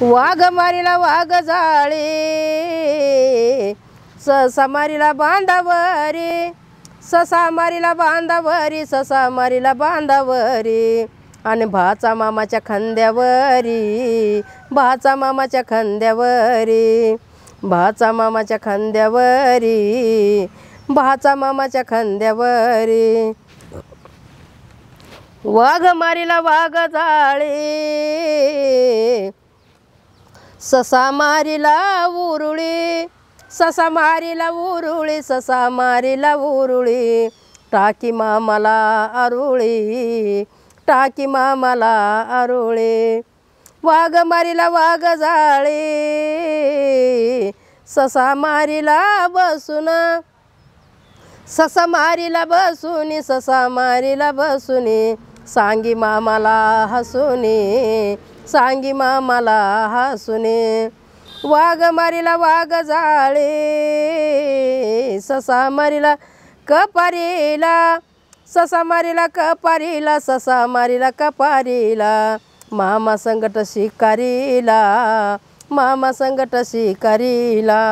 वाघ मारीला वाघ जाळे ससा मारीला बांधावरी ससा मारीला बांधावरी ससा मारीला बांधावरी आणि भाचा मामाच्या खांद्यावरी भाचा मामाच्या खांद्यावरी भाचा मामाच्या खांद्यावरी भाचा मामाच्या खांद्यावरी वाघ मारीला वाघ जाळे ससा मारिला उरुळी ससा मारीला उरुळी ससा मारीला उरुळी टाकी मामाला अरुळी टाकी मामाला अरुळी वाघ मारिला वाघ जाळे ससा मारिला बसून ससा मारिला बसुनी ससा मारिला बसुनी सांगी मामाला हसूनी सांगी मामाला हसुने वाघ मारीला वाघ जाळे ससा मारिला कपारीला ससा मारिला कपारीला ससा मारिला कपारीला मामा संकट शिकारीला मामा संकट शिकारीला